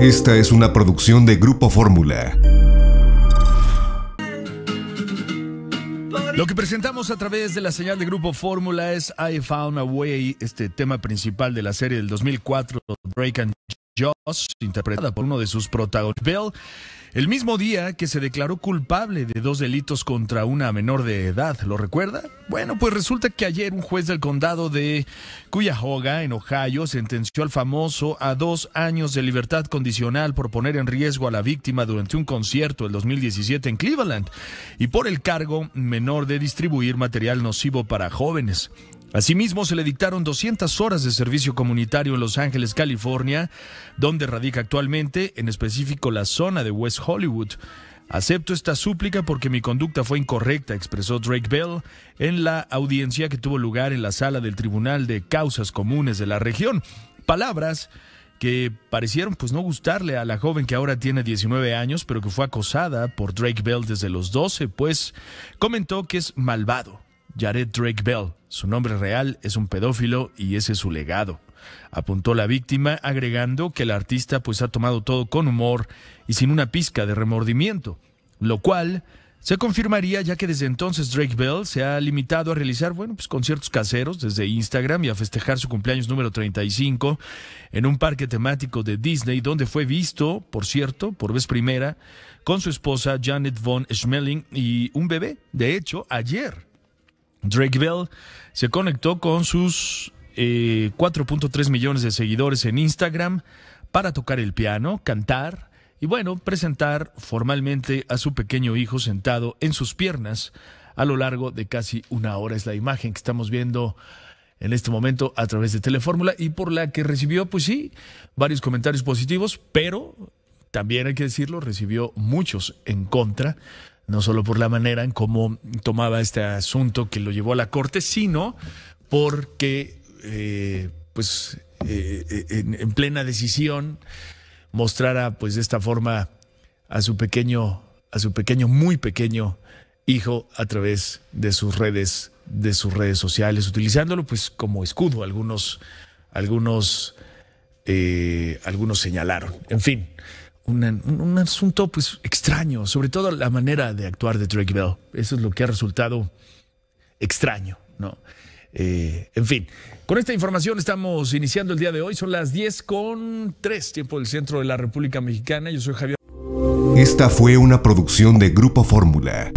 Esta es una producción de Grupo Fórmula. Lo que presentamos a través de la señal de Grupo Fórmula es I Found a Way, este tema principal de la serie del 2004, Break and Joss, interpretada por uno de sus protagonistas, Bill, el mismo día que se declaró culpable de dos delitos contra una menor de edad. ¿Lo recuerda? Bueno, pues resulta que ayer un juez del condado de Cuyahoga, en Ohio, sentenció al famoso a dos años de libertad condicional por poner en riesgo a la víctima durante un concierto el 2017 en Cleveland y por el cargo menor de distribuir material nocivo para jóvenes. Asimismo, se le dictaron 200 horas de servicio comunitario en Los Ángeles, California, donde radica actualmente, en específico la zona de West Hollywood. Acepto esta súplica porque mi conducta fue incorrecta, expresó Drake Bell en la audiencia que tuvo lugar en la sala del Tribunal de Causas Comunes de la región. Palabras que parecieron pues no gustarle a la joven que ahora tiene 19 años, pero que fue acosada por Drake Bell desde los 12, pues comentó que es malvado. Jared Drake Bell, su nombre real es un pedófilo y ese es su legado. Apuntó la víctima agregando que el artista pues ha tomado todo con humor y sin una pizca de remordimiento, lo cual se confirmaría ya que desde entonces Drake Bell se ha limitado a realizar bueno, pues, conciertos caseros desde Instagram y a festejar su cumpleaños número 35 en un parque temático de Disney donde fue visto, por cierto, por vez primera con su esposa Janet von Schmeling y un bebé, de hecho, ayer. Drake Bell se conectó con sus 4.3 eh, millones de seguidores en Instagram para tocar el piano, cantar y bueno, presentar formalmente a su pequeño hijo sentado en sus piernas a lo largo de casi una hora. Es la imagen que estamos viendo en este momento a través de Telefórmula y por la que recibió, pues sí, varios comentarios positivos, pero también hay que decirlo, recibió muchos en contra no solo por la manera en cómo tomaba este asunto que lo llevó a la corte, sino porque, eh, pues, eh, en, plena decisión, mostrara, pues, de esta forma a su pequeño, a su pequeño, muy pequeño hijo a través de sus redes, de sus redes sociales, utilizándolo, pues, como escudo. Algunos, algunos, eh, algunos señalaron. En fin un, asunto pues extraño, sobre todo la manera de actuar de Drake Bell. Eso es lo que ha resultado extraño, ¿no? Eh, en fin, con esta información estamos iniciando el día de hoy. Son las 10 con 3, tiempo del centro de la República Mexicana. Yo soy Javier. Esta fue una producción de Grupo Fórmula.